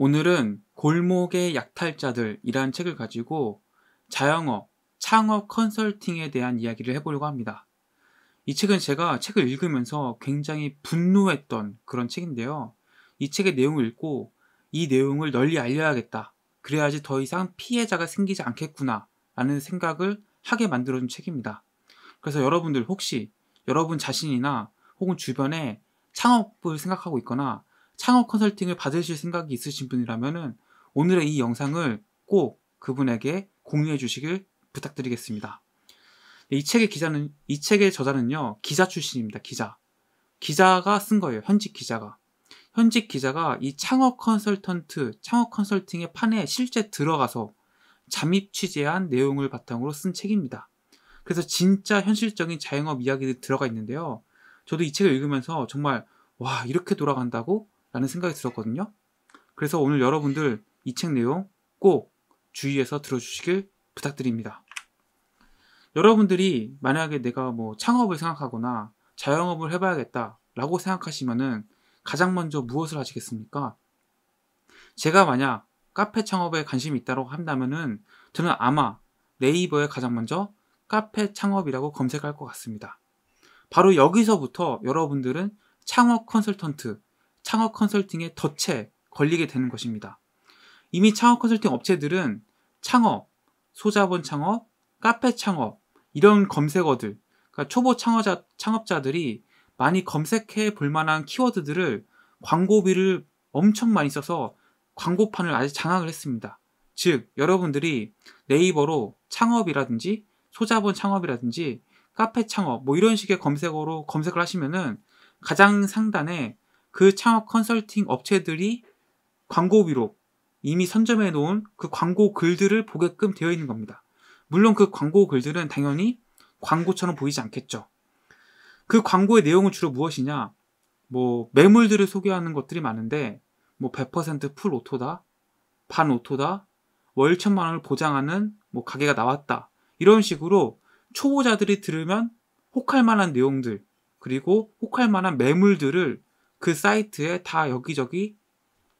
오늘은 골목의 약탈자들이라는 책을 가지고 자영업, 창업 컨설팅에 대한 이야기를 해보려고 합니다. 이 책은 제가 책을 읽으면서 굉장히 분노했던 그런 책인데요. 이 책의 내용을 읽고 이 내용을 널리 알려야겠다. 그래야지 더 이상 피해자가 생기지 않겠구나. 라는 생각을 하게 만들어준 책입니다. 그래서 여러분들 혹시 여러분 자신이나 혹은 주변에 창업을 생각하고 있거나 창업 컨설팅을 받으실 생각이 있으신 분이라면 오늘의 이 영상을 꼭 그분에게 공유해 주시길 부탁드리겠습니다. 네, 이 책의 기자는 이 책의 저자는요 기자 출신입니다. 기자 기자가 쓴 거예요. 현직 기자가 현직 기자가 이 창업 컨설턴트 창업 컨설팅의 판에 실제 들어가서 잠입 취재한 내용을 바탕으로 쓴 책입니다. 그래서 진짜 현실적인 자영업 이야기들 들어가 있는데요. 저도 이 책을 읽으면서 정말 와 이렇게 돌아간다고 라는 생각이 들었거든요. 그래서 오늘 여러분들 이 책 내용 꼭 주의해서 들어주시길 부탁드립니다. 여러분들이 만약에 내가 뭐 창업을 생각하거나 자영업을 해봐야겠다 라고 생각하시면은 가장 먼저 무엇을 하시겠습니까? 제가 만약 카페 창업에 관심이 있다고 한다면은 저는 아마 네이버에 가장 먼저 카페 창업이라고 검색할 것 같습니다. 바로 여기서부터 여러분들은 창업 컨설턴트 창업 컨설팅의 덫에 걸리게 되는 것입니다. 이미 창업 컨설팅 업체들은 창업, 소자본 창업, 카페 창업 이런 검색어들, 그러니까 초보 창업자, 창업자들이 많이 검색해 볼 만한 키워드들을 광고비를 엄청 많이 써서 광고판을 아주 장악을 했습니다. 즉, 여러분들이 네이버로 창업이라든지 소자본 창업이라든지 카페 창업 뭐 이런 식의 검색어로 검색을 하시면은 가장 상단에 그 창업 컨설팅 업체들이 광고위로 이미 선점해 놓은 그 광고 글들을 보게끔 되어 있는 겁니다. 물론 그 광고 글들은 당연히 광고처럼 보이지 않겠죠. 그 광고의 내용은 주로 무엇이냐? 뭐 매물들을 소개하는 것들이 많은데 뭐 100%풀 오토다, 반 오토다, 월 천만 원을 보장하는 뭐 가게가 나왔다 이런 식으로 초보자들이 들으면 혹할 만한 내용들 그리고 혹할 만한 매물들을 그 사이트에 다 여기저기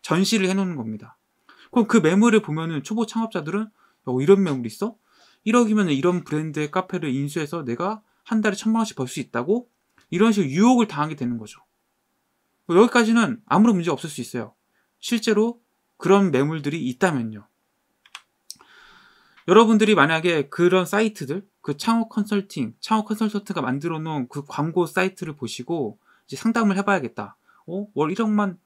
전시를 해놓는 겁니다. 그럼 그 매물을 보면은 초보 창업자들은 어, 이런 매물이 있어? 1억이면 이런 브랜드의 카페를 인수해서 내가 한 달에 천만 원씩 벌 수 있다고? 이런 식으로 유혹을 당하게 되는 거죠. 여기까지는 아무런 문제 없을 수 있어요. 실제로 그런 매물들이 있다면요. 여러분들이 만약에 그런 사이트들, 그 창업 컨설팅, 창업 컨설턴트가 만들어 놓은 그 광고 사이트를 보시고 이제 상담을 해봐야겠다. 어? 월 1억만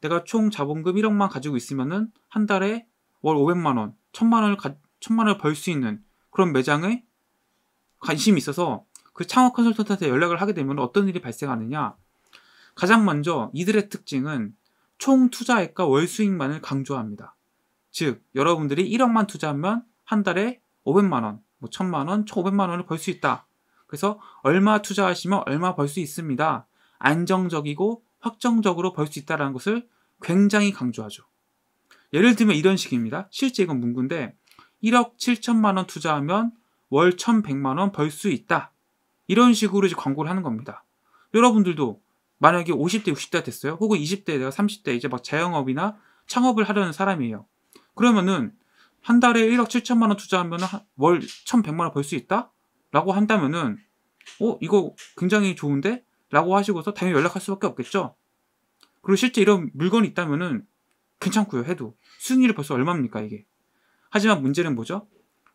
내가 총 자본금 1억만 가지고 있으면은 한 달에 월 500만 원, 1000만 원을 가, 1000만 원을 벌 수 있는 그런 매장에 관심이 있어서 그 창업 컨설턴트한테 연락을 하게 되면 어떤 일이 발생하느냐? 가장 먼저 이들의 특징은 총 투자액과 월 수익만을 강조합니다. 즉, 여러분들이 1억만 투자하면 한 달에 500만 원, 뭐 1000만 원, 1500만 원을 벌 수 있다. 그래서 얼마 투자하시면 얼마 벌 수 있습니다. 안정적이고 확정적으로 벌 수 있다는 것을 굉장히 강조하죠. 예를 들면 이런 식입니다. 실제 이건 문구인데 1억 7천만 원 투자하면 월 1,100만 원 벌 수 있다. 이런 식으로 이제 광고를 하는 겁니다. 여러분들도 만약에 50대, 6 0대 됐어요. 혹은 20대, 내가 30대 이제 막 자영업이나 창업을 하려는 사람이에요. 그러면은 한 달에 1억 7천만 원 투자하면 월 1,100만 원 벌 수 있다? 라고 한다면은 어? 이거 굉장히 좋은데? 라고 하시고서 당연히 연락할 수밖에 없겠죠. 그리고 실제 이런 물건이 있다면은 괜찮고요 해도 순위를 벌써 얼마입니까 이게. 하지만 문제는 뭐죠?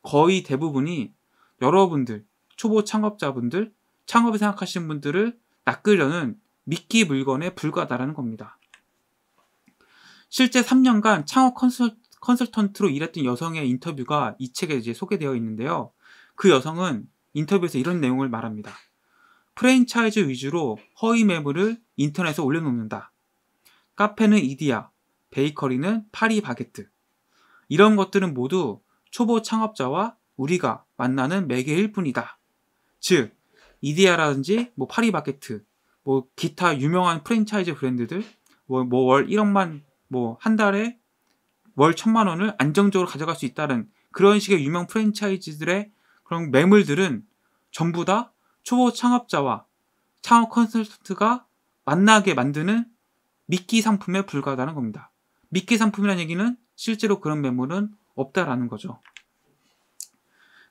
거의 대부분이 여러분들 초보 창업자분들 창업을 생각하시는 분들을 낚으려는 미끼 물건에 불과하다라는 겁니다. 실제 3년간 창업 컨설, 컨설턴트로 일했던 여성의 인터뷰가 이 책에 이제 소개되어 있는데요. 그 여성은 인터뷰에서 이런 내용을 말합니다. 프랜차이즈 위주로 허위 매물을 인터넷에 올려놓는다. 카페는 이디야, 베이커리는 파리 바게트. 이런 것들은 모두 초보 창업자와 우리가 만나는 매개일 뿐이다. 즉, 이디야라든지 뭐 파리 바게트, 뭐 기타 유명한 프랜차이즈 브랜드들 뭐월 뭐 1억만 뭐 뭐한 달에 월 천만 원을 안정적으로 가져갈 수 있다는 그런 식의 유명 프랜차이즈들의 그런 매물들은 전부 다 초보 창업자와 창업 컨설턴트가 만나게 만드는 미끼 상품에 불과하다는 겁니다. 미끼 상품이라는 얘기는 실제로 그런 매물은 없다라는 거죠.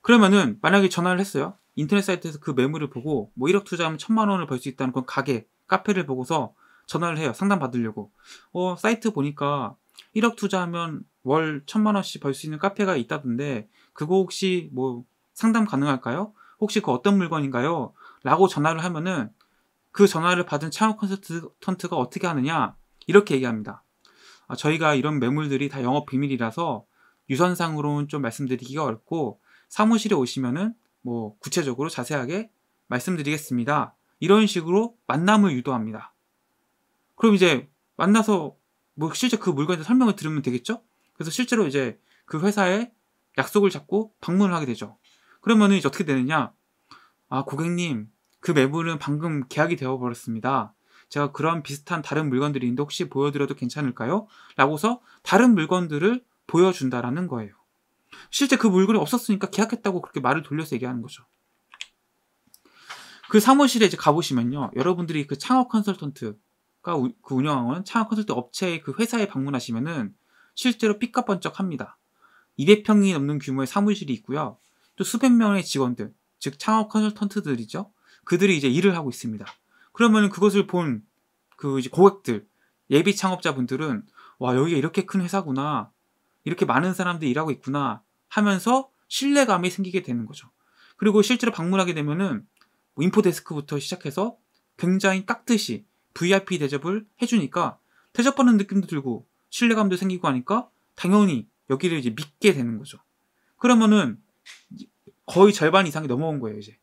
그러면은 만약에 전화를 했어요. 인터넷 사이트에서 그 매물을 보고 뭐 1억 투자하면 천만 원을 벌 수 있다는 그런 가게, 카페를 보고서 전화를 해요. 상담 받으려고. 어, 사이트 보니까 1억 투자하면 월 천만 원씩 벌 수 있는 카페가 있다던데 그거 혹시 뭐 상담 가능할까요? 혹시 그 어떤 물건인가요? 라고 전화를 하면은 그 전화를 받은 창업 컨설턴트가 어떻게 하느냐 이렇게 얘기합니다. 아, 저희가 이런 매물들이 다 영업 비밀이라서 유선상으로는 좀 말씀드리기가 어렵고 사무실에 오시면은 뭐 구체적으로 자세하게 말씀드리겠습니다. 이런 식으로 만남을 유도합니다. 그럼 이제 만나서 뭐 실제 그 물건에 대 설명을 들으면 되겠죠? 그래서 실제로 이제 그 회사에 약속을 잡고 방문을 하게 되죠. 그러면 이제 어떻게 되느냐? 아, 고객님, 그 매물은 방금 계약이 되어버렸습니다. 제가 그런 비슷한 다른 물건들이 있는데 혹시 보여드려도 괜찮을까요? 라고서 다른 물건들을 보여준다라는 거예요. 실제 그 물건이 없었으니까 계약했다고 그렇게 말을 돌려서 얘기하는 거죠. 그 사무실에 이제 가보시면요. 여러분들이 그 창업 컨설턴트가 우, 그 운영하는 창업 컨설턴트 업체의 그 회사에 방문하시면은 실제로 삐까뻔쩍 합니다. 200평이 넘는 규모의 사무실이 있고요. 또 수백 명의 직원들, 즉 창업 컨설턴트들이죠. 그들이 이제 일을 하고 있습니다. 그러면 그것을 본그 고객들, 예비 창업자분들은 와, 여기가 이렇게 큰 회사구나. 이렇게 많은 사람들이 일하고 있구나 하면서 신뢰감이 생기게 되는 거죠. 그리고 실제로 방문하게 되면은 뭐 인포데스크부터 시작해서 굉장히 깍듯이 VIP 대접을 해주니까 대접받는 느낌도 들고 신뢰감도 생기고 하니까 당연히 여기를 이제 믿게 되는 거죠. 그러면은 거의 절반 이상이 넘어온 거예요, 이제.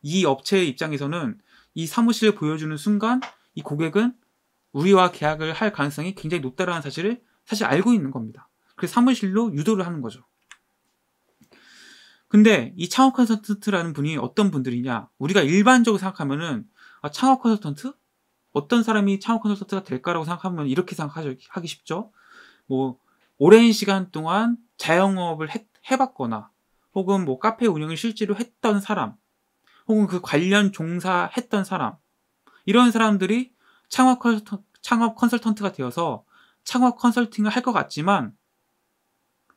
이 업체의 입장에서는 이 사무실을 보여주는 순간 이 고객은 우리와 계약을 할 가능성이 굉장히 높다라는 사실을 사실 알고 있는 겁니다. 그래서 사무실로 유도를 하는 거죠. 근데 이 창업 컨설턴트라는 분이 어떤 분들이냐? 우리가 일반적으로 생각하면은 아, 창업 컨설턴트? 어떤 사람이 창업 컨설턴트가 될까라고 생각하면 이렇게 생각하기 쉽죠. 뭐 오랜 시간 동안 자영업을 해, 해봤거나 혹은 뭐 카페 운영을 실제로 했던 사람, 혹은 그 관련 종사했던 사람, 이런 사람들이 창업, 컨설턴, 창업 컨설턴트가 되어서 창업 컨설팅을 할 것 같지만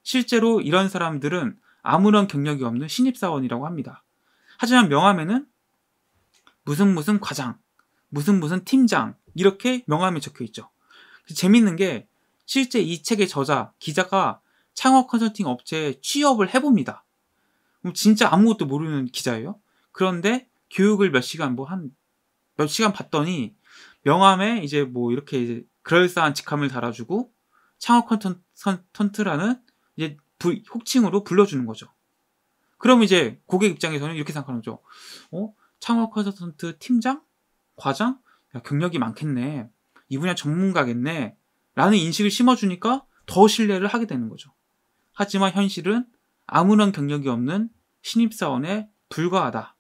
실제로 이런 사람들은 아무런 경력이 없는 신입사원이라고 합니다. 하지만 명함에는 무슨 무슨 과장, 무슨 무슨 팀장 이렇게 명함이 적혀 있죠. 재밌는 게 실제 이 책의 저자, 기자가 창업 컨설팅 업체에 취업을 해봅니다. 진짜 아무것도 모르는 기자예요. 그런데 교육을 몇 시간 뭐 한 몇 시간 봤더니 명함에 이제 뭐 이렇게 이제 그럴싸한 직함을 달아주고 창업 컨텐츠라는 이제 부, 호칭으로 불러주는 거죠. 그럼 이제 고객 입장에서는 이렇게 생각하는 거죠. 어? 창업 컨설턴트 팀장? 과장? 야, 경력이 많겠네. 이 분야 전문가겠네. 라는 인식을 심어주니까 더 신뢰를 하게 되는 거죠. 하지만 현실은 아무런 경력이 없는 신입사원에 불과하다.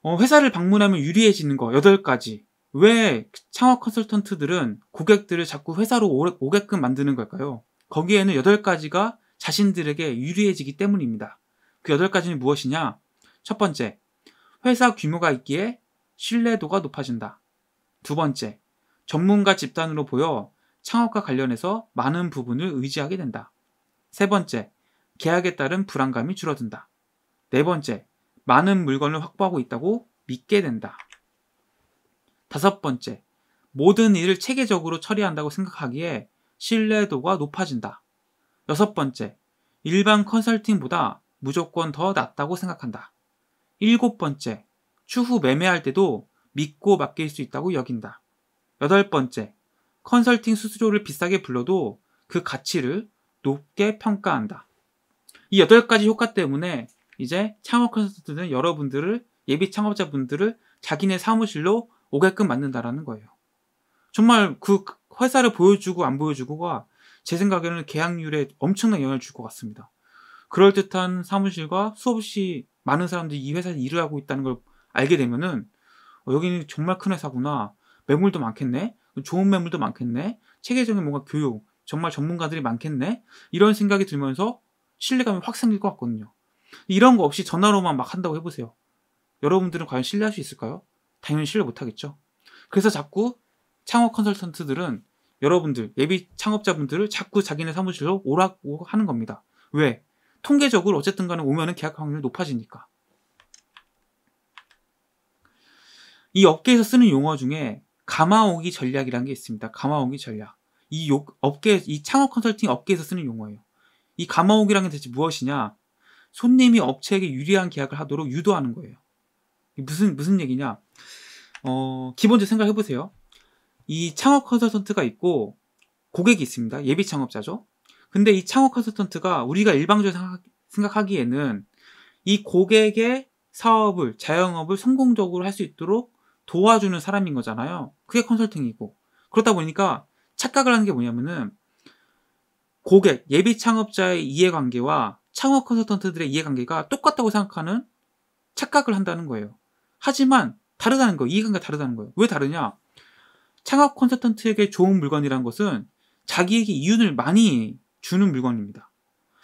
어, 회사를 방문하면 유리해지는 거 8가지. 왜 창업 컨설턴트들은 고객들을 자꾸 회사로 오게끔 만드는 걸까요? 거기에는 8가지가 자신들에게 유리해지기 때문입니다. 그 8가지는 무엇이냐? 첫 번째, 회사 규모가 있기에 신뢰도가 높아진다. 두 번째, 전문가 집단으로 보여 창업과 관련해서 많은 부분을 의지하게 된다. 세 번째, 계약에 따른 불안감이 줄어든다. 네 번째, 많은 물건을 확보하고 있다고 믿게 된다. 다섯 번째, 모든 일을 체계적으로 처리한다고 생각하기에 신뢰도가 높아진다. 여섯 번째, 일반 컨설팅보다 무조건 더 낫다고 생각한다. 일곱 번째, 추후 매매할 때도 믿고 맡길 수 있다고 여긴다. 여덟 번째, 컨설팅 수수료를 비싸게 불러도 그 가치를 높게 평가한다. 이 8가지 효과 때문에 이제 창업 컨설턴트는 여러분들을 예비 창업자분들을 자기네 사무실로 오게끔 만든다라는 거예요. 정말 그 회사를 보여주고 안 보여주고가 제 생각에는 계약률에 엄청난 영향을 줄 것 같습니다. 그럴듯한 사무실과 수없이 많은 사람들이 이 회사에서 일을 하고 있다는 걸 알게 되면은 어, 여기는 정말 큰 회사구나. 매물도 많겠네. 좋은 매물도 많겠네. 체계적인 뭔가 교육, 정말 전문가들이 많겠네. 이런 생각이 들면서 신뢰감이 확 생길 것 같거든요. 이런 거 없이 전화로만 막 한다고 해보세요. 여러분들은 과연 신뢰할 수 있을까요? 당연히 신뢰 못하겠죠. 그래서 자꾸 창업 컨설턴트들은 여러분들, 예비 창업자분들을 자꾸 자기네 사무실로 오라고 하는 겁니다. 왜? 통계적으로 어쨌든 간에 오면은 계약 확률이 높아지니까. 이 업계에서 쓰는 용어 중에 가마오기 전략이라는 게 있습니다. 가마오기 전략. 이 욕, 업계, 이 창업 컨설팅 업계에서 쓰는 용어예요. 이 가마오기라는 게 대체 무엇이냐? 손님이 업체에게 유리한 계약을 하도록 유도하는 거예요. 무슨, 무슨 얘기냐? 어, 기본적으로 생각해보세요. 이 창업 컨설턴트가 있고 고객이 있습니다. 예비 창업자죠. 근데 이 창업 컨설턴트가 우리가 일방적으로 생각하기에는 이 고객의 사업을, 자영업을 성공적으로 할 수 있도록 도와주는 사람인 거잖아요. 그게 컨설팅이고. 그렇다 보니까 착각을 하는 게 뭐냐면은 고객, 예비 창업자의 이해관계와 창업 컨설턴트들의 이해관계가 똑같다고 생각하는 착각을 한다는 거예요. 하지만 다르다는 거예요. 이해관계가 다르다는 거예요. 왜 다르냐? 창업 컨설턴트에게 좋은 물건이라는 것은 자기에게 이윤을 많이 주는 물건입니다.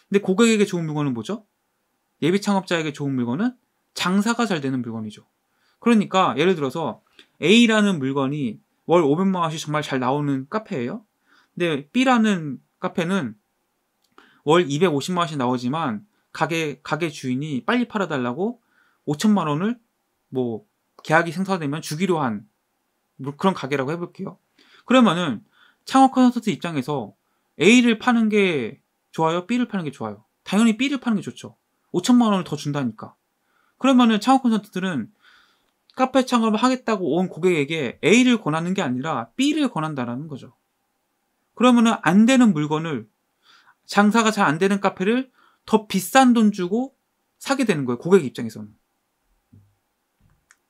근데 고객에게 좋은 물건은 뭐죠? 예비 창업자에게 좋은 물건은 장사가 잘 되는 물건이죠. 그러니까 예를 들어서 A라는 물건이 월 500만 원씩 정말 잘 나오는 카페예요. 근데 B라는 카페는 월 250만 원씩 나오지만 가게 가게 주인이 빨리 팔아 달라고 5천만 원을 뭐 계약이 생성되면 주기로 한 그런 가게라고 해 볼게요. 그러면은 창업 컨설턴트 입장에서 A를 파는 게 좋아요? B를 파는 게 좋아요? 당연히 B를 파는 게 좋죠. 5천만 원을 더 준다니까. 그러면은 창업 컨설턴트들은 카페 창업하겠다고 을온 고객에게 A를 권하는 게 아니라 B를 권한다라는 거죠. 그러면은 안 되는 물건을 장사가 잘 안 되는 카페를 더 비싼 돈 주고 사게 되는 거예요. 고객 입장에서는.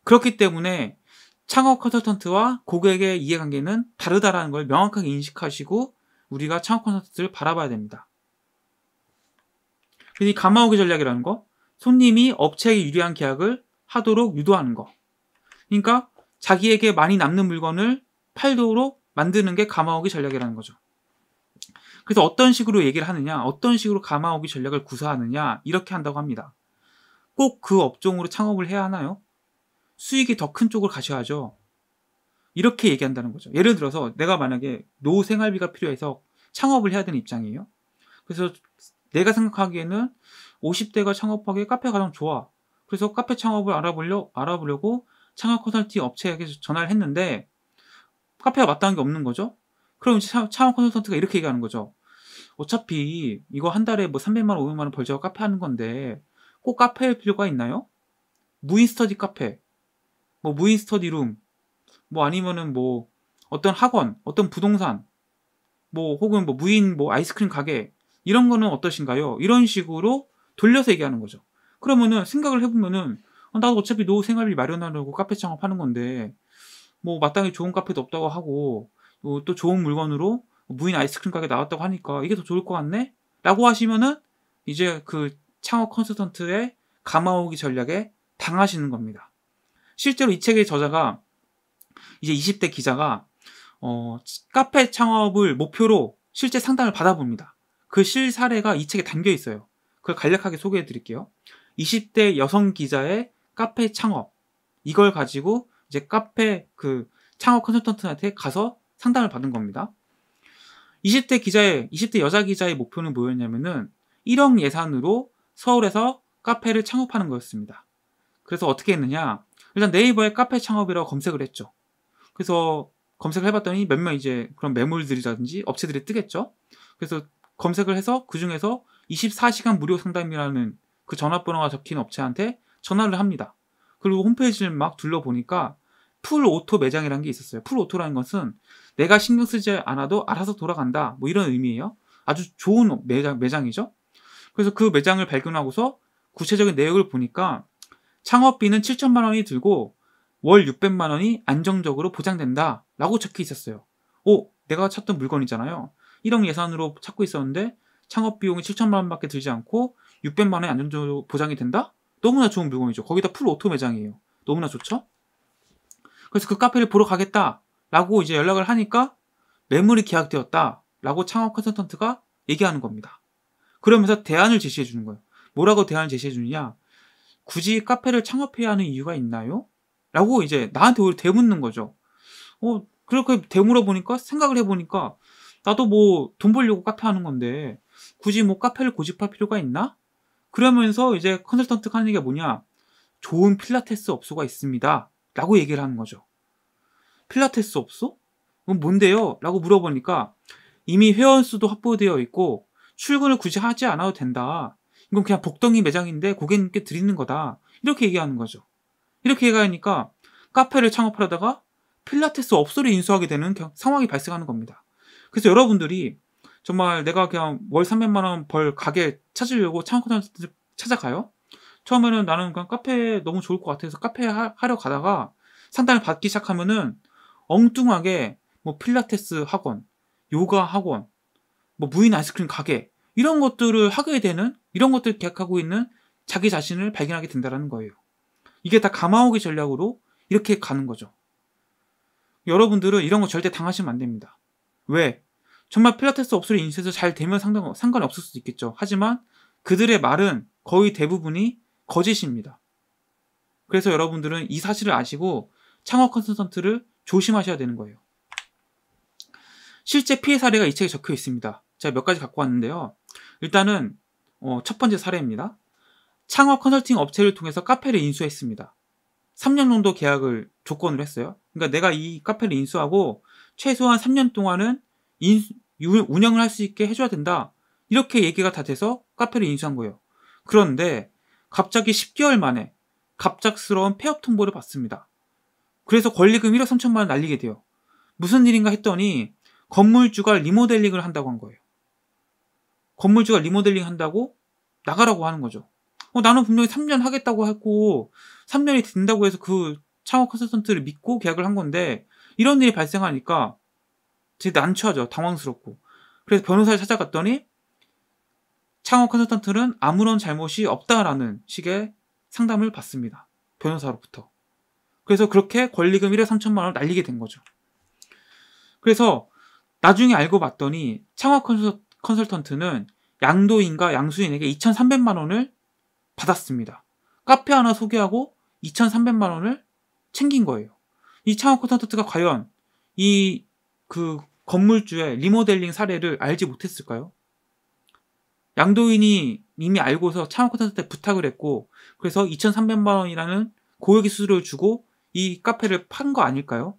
그렇기 때문에 창업 컨설턴트와 고객의 이해관계는 다르다라는 걸 명확하게 인식하시고 우리가 창업 컨설턴트를 바라봐야 됩니다. 그래서 이 감마오기 전략이라는 거, 손님이 업체에 유리한 계약을 하도록 유도하는 거. 그러니까 자기에게 많이 남는 물건을 팔도록 만드는 게 가마오기 전략이라는 거죠. 그래서 어떤 식으로 얘기를 하느냐, 어떤 식으로 가마오기 전략을 구사하느냐 이렇게 한다고 합니다. 꼭 그 업종으로 창업을 해야 하나요? 수익이 더 큰 쪽으로 가셔야죠. 이렇게 얘기한다는 거죠. 예를 들어서 내가 만약에 노후 생활비가 필요해서 창업을 해야 되는 입장이에요. 그래서 내가 생각하기에는 50대가 창업하기에 카페가 가장 좋아. 그래서 카페 창업을 알아보려, 알아보려고 창업 컨설팅 업체에게 전화를 했는데 카페가 마다는게 없는 거죠. 그럼 이제 창업 컨설턴트가 이렇게 얘기하는 거죠. 어차피 이거 한 달에 뭐 300만 원, 500만 원 벌자고 카페 하는 건데 꼭 카페일 필요가 있나요? 무인 스터디 카페, 뭐 무인 스터디 룸, 뭐 아니면은 뭐 어떤 학원, 어떤 부동산, 뭐 혹은 뭐 무인 뭐 아이스크림 가게 이런 거는 어떠신가요? 이런 식으로 돌려서 얘기하는 거죠. 그러면은 생각을 해보면은 아, 나도 어차피 노후 생활비 마련하려고 카페 창업하는 건데 뭐 마땅히 좋은 카페도 없다고 하고 또 좋은 물건으로 무인 아이스크림 가게 나왔다고 하니까 이게 더 좋을 것 같네? 라고 하시면은 이제 그 창업 컨설턴트의 가마오기 전략에 당하시는 겁니다. 실제로 이 책의 저자가 이제 20대 기자가 어, 카페 창업을 목표로 실제 상담을 받아봅니다. 그 실사례가 이 책에 담겨 있어요. 그걸 간략하게 소개해 드릴게요. 20대 여성 기자의 카페 창업 이걸 가지고 이제 카페 그 창업 컨설턴트한테 가서 상담을 받은 겁니다. 20대 기자의 20대 여자 기자의 목표는 뭐였냐면은 1억 예산으로 서울에서 카페를 창업하는 거였습니다. 그래서 어떻게 했느냐? 일단 네이버에 카페 창업이라고 검색을 했죠. 그래서 검색을 해봤더니 몇몇 이제 그런 매물들이라든지 업체들이 뜨겠죠. 그래서 검색을 해서 그 중에서 24시간 무료 상담이라는 그 전화번호가 적힌 업체한테 전화를 합니다. 그리고 홈페이지를 막 둘러보니까 풀 오토 매장이라는 게 있었어요. 풀 오토라는 것은 내가 신경 쓰지 않아도 알아서 돌아간다. 뭐 이런 의미예요. 아주 좋은 매장, 매장이죠. 그래서 그 매장을 발견하고서 구체적인 내역을 보니까 창업비는 7천만 원이 들고 월 600만 원이 안정적으로 보장된다. 라고 적혀 있었어요. 오, 내가 찾던 물건이잖아요. 1억 예산으로 찾고 있었는데 창업 비용이 7천만 원밖에 들지 않고 600만 원이 안정적으로 보장이 된다? 너무나 좋은 물건이죠. 거기다 풀 오토 매장이에요. 너무나 좋죠? 그래서 그 카페를 보러 가겠다라고 이제 연락을 하니까 매물이 계약되었다라고 창업 컨설턴트가 얘기하는 겁니다. 그러면서 대안을 제시해 주는 거예요. 뭐라고 대안을 제시해 주느냐? 굳이 카페를 창업해야 하는 이유가 있나요? 라고 이제 나한테 오히려 대묻는 거죠. 어, 그렇게 대물어 보니까 생각을 해 보니까 나도 뭐 돈 벌려고 카페 하는 건데 굳이 뭐 카페를 고집할 필요가 있나? 그러면서 이제 컨설턴트가 하는 게 뭐냐? 좋은 필라테스 업소가 있습니다. 라고 얘기를 하는 거죠. 필라테스 업소? 그건 뭔데요? 라고 물어보니까 이미 회원수도 확보되어 있고 출근을 굳이 하지 않아도 된다. 이건 그냥 복덩이 매장인데 고객님께 드리는 거다. 이렇게 얘기하는 거죠. 이렇게 얘기하니까 카페를 창업하려다가 필라테스 업소를 인수하게 되는 상황이 발생하는 겁니다. 그래서 여러분들이 정말 내가 그냥 월 300만 원 벌 가게 찾으려고 창업 컨설턴트 찾아가요. 처음에는 나는 그냥 카페 너무 좋을 것 같아서 카페 하, 려 가다가 상담을 받기 시작하면은 엉뚱하게 뭐 필라테스 학원, 요가 학원, 뭐 무인 아이스크림 가게 이런 것들을 하게 되는 이런 것들 계약하고 있는 자기 자신을 발견하게 된다는 거예요. 이게 다 감아오기 전략으로 이렇게 가는 거죠. 여러분들은 이런 거 절대 당하시면 안 됩니다. 왜? 정말 필라테스 업소를인수해서잘 되면 상관, 상관 없을 수도 있겠죠. 하지만 그들의 말은 거의 대부분이 거짓입니다. 그래서 여러분들은 이 사실을 아시고 창업 컨설턴트를 조심하셔야 되는 거예요. 실제 피해 사례가 이 책에 적혀 있습니다. 제가 몇 가지 갖고 왔는데요. 일단은 어, 첫 번째 사례입니다. 창업 컨설팅 업체를 통해서 카페를 인수했습니다. 3년 정도 계약을 조건을 했어요. 그러니까 내가 이 카페를 인수하고 최소한 3년 동안은 인수, 운영을 할 수 있게 해줘야 된다. 이렇게 얘기가 다 돼서 카페를 인수한 거예요. 그런데 갑자기 10개월 만에 갑작스러운 폐업 통보를 받습니다. 그래서 권리금 1억 3천만 원 날리게 돼요. 무슨 일인가 했더니 건물주가 리모델링을 한다고 한 거예요. 건물주가 리모델링 한다고 나가라고 하는 거죠. 어, 나는 분명히 3년 하겠다고 했고 3년이 된다고 해서 그 창업 컨설턴트를 믿고 계약을 한 건데 이런 일이 발생하니까 되게 난처하죠. 당황스럽고. 그래서 변호사를 찾아갔더니 창업 컨설턴트는 아무런 잘못이 없다라는 식의 상담을 받습니다. 변호사로부터. 그래서 그렇게 권리금 1억 3천만 원을 날리게 된 거죠. 그래서 나중에 알고 봤더니 창업 컨설턴트는 양도인과 양수인에게 2,300만 원을 받았습니다. 카페 하나 소개하고 2,300만 원을 챙긴 거예요. 이 창업 컨설턴트가 과연 이그 건물주의 리모델링 사례를 알지 못했을까요? 양도인이 이미 알고서 창업 컨설턴트한 부탁을 했고 그래서 2,300만 원이라는 고액의 수수료를 주고 이 카페를 판 거 아닐까요?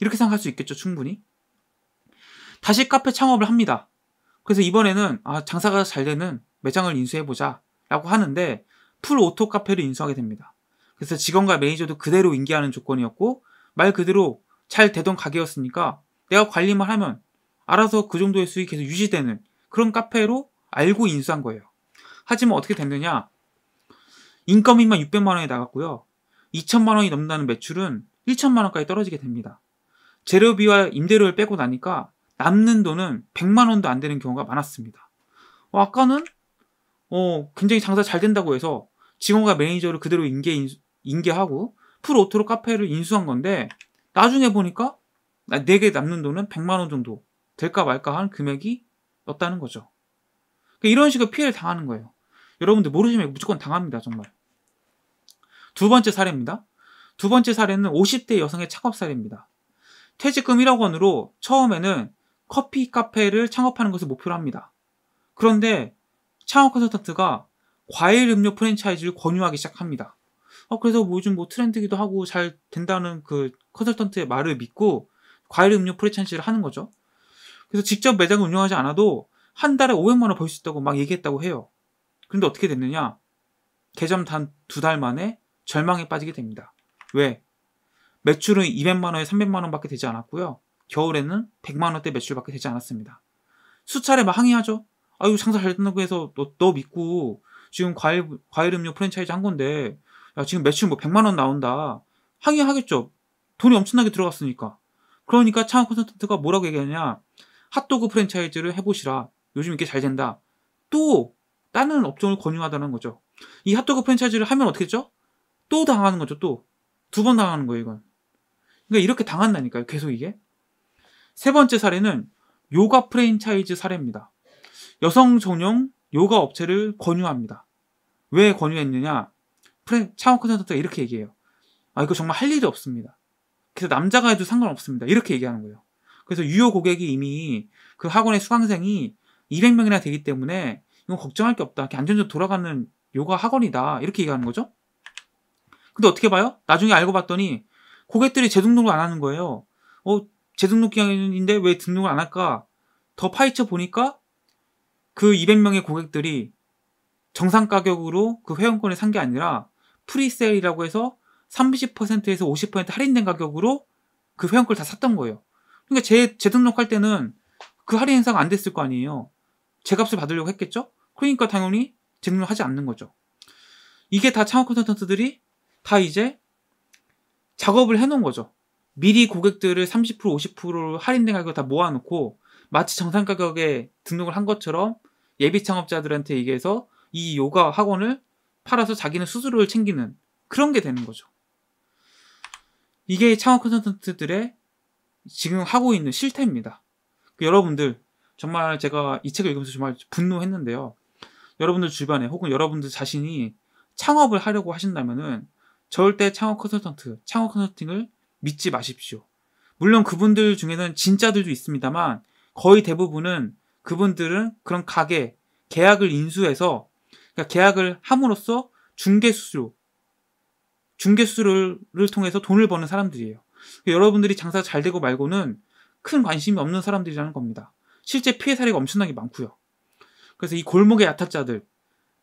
이렇게 생각할 수 있겠죠 충분히 다시 카페 창업을 합니다 그래서 이번에는 아, 장사가 잘 되는 매장을 인수해보자 라고 하는데 풀 오토 카페를 인수하게 됩니다 그래서 직원과 매니저도 그대로 인계하는 조건이었고 말 그대로 잘 되던 가게였으니까 내가 관리만 하면 알아서 그 정도의 수익이 계속 유지되는 그런 카페로 알고 인수한 거예요. 하지만 어떻게 됐느냐? 인건비만 600만 원이 나갔고요. 2천만 원이 넘는 다는 매출은 1천만 원까지 떨어지게 됩니다. 재료비와 임대료를 빼고 나니까 남는 돈은 100만 원도 안 되는 경우가 많았습니다. 어, 아까는 어, 굉장히 장사 잘 된다고 해서 직원과 매니저를 그대로 인계, 인계하고 풀오토로 카페를 인수한 건데 나중에 보니까 내게 네 남는 돈은 100만 원 정도 될까 말까 한 금액이었다는 거죠. 그러니까 이런 식으로 피해를 당하는 거예요. 여러분들 모르시면 무조건 당합니다, 정말. 두 번째 사례입니다. 두 번째 사례는 50대 여성의 창업 사례입니다. 퇴직금 1억 원으로 처음에는 커피 카페를 창업하는 것을 목표로 합니다. 그런데 창업 컨설턴트가 과일 음료 프랜차이즈를 권유하기 시작합니다. 어, 그래서 뭐 요즘 뭐 트렌드기도 하고 잘 된다는 그 컨설턴트의 말을 믿고 과일 음료 프랜차이즈를 하는 거죠. 그래서 직접 매장을 운영하지 않아도 한 달에 500만 원 벌 수 있다고 막 얘기했다고 해요. 그런데 어떻게 됐느냐? 개점 단 두 달 만에 절망에 빠지게 됩니다. 왜? 매출은 200만 원에 300만 원밖에 되지 않았고요. 겨울에는 100만 원대 매출밖에 되지 않았습니다. 수차례 막 항의하죠. 아유 장사 잘 된다고 해서 너, 너 믿고 지금 과일, 과일 음료 프랜차이즈 한 건데 야 지금 매출 뭐 100만 원 나온다. 항의하겠죠. 돈이 엄청나게 들어갔으니까. 그러니까 차은 콘서트가 뭐라고 얘기하냐. 핫도그 프랜차이즈를 해보시라. 요즘 이게 잘 된다. 또 다른 업종을 권유하다는 거죠. 이 핫도그 프랜차이즈를 하면 어떻게 되죠? 또 당하는 거죠. 또 두 번 당하는 거예요. 이건. 그러니까 이렇게 당한다니까요. 계속 이게. 세 번째 사례는 요가 프랜차이즈 사례입니다. 여성 전용 요가 업체를 권유합니다. 왜 권유했느냐? 프레, 차원 컨설턴트가 이렇게 얘기해요. 아, 이거 정말 할 일이 없습니다. 그래서 남자가 해도 상관없습니다. 이렇게 얘기하는 거예요. 그래서 유효 고객이 이미 그 학원의 수강생이 200명이나 되기 때문에 이건 걱정할 게 없다. 안전적으로 돌아가는 요가 학원이다. 이렇게 얘기하는 거죠. 근데 어떻게 봐요? 나중에 알고 봤더니 고객들이 재등록을 안 하는 거예요. 어, 재등록 기간인데 왜 등록을 안 할까? 더 파헤쳐 보니까 그 200명의 고객들이 정상 가격으로 그 회원권을 산 게 아니라 프리셀이라고 해서 30%에서 50% 할인된 가격으로 그 회원권 다 샀던 거예요. 그러니까 재, 재등록할 때는 그 할인 행사가 안 됐을 거 아니에요. 제 값을 받으려고 했겠죠? 그러니까 당연히 재등록하지 않는 거죠. 이게 다 창업 컨설턴트들이 다 이제 작업을 해놓은 거죠. 미리 고객들을 30% 50% 할인된 가격 다 모아놓고 마치 정상 가격에 등록을 한 것처럼 예비 창업자들한테 얘기해서 이 요가 학원을 팔아서 자기는 수수료를 챙기는 그런 게 되는 거죠. 이게 창업 컨설턴트들의 지금 하고 있는 실태입니다. 그 여러분들 정말 제가 이 책을 읽으면서 정말 분노했는데요. 여러분들 주변에 혹은 여러분들 자신이 창업을 하려고 하신다면은 절대 창업 컨설턴트, 창업 컨설팅을 믿지 마십시오. 물론 그분들 중에는 진짜들도 있습니다만 거의 대부분은 그분들은 그런 가게, 계약을 인수해서 그러니까 계약을 함으로써 중개 수수료, 중개수를 통해서 돈을 버는 사람들이에요. 그러니까 여러분들이 장사잘 되고 말고는 큰 관심이 없는 사람들이라는 겁니다. 실제 피해 사례가 엄청나게 많고요. 그래서 이 골목의 야타자들,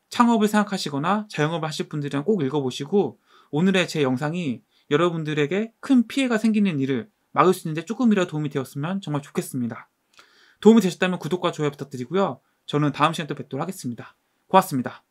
창업을 생각하시거나 자영업을 하실 분들이랑 꼭 읽어보시고 오늘의 제 영상이 여러분들에게 큰 피해가 생기는 일을 막을 수 있는데 조금이라도 도움이 되었으면 정말 좋겠습니다. 도움이 되셨다면 구독과 좋아요 부탁드리고요. 저는 다음 시간에 또 뵙도록 하겠습니다. 고맙습니다.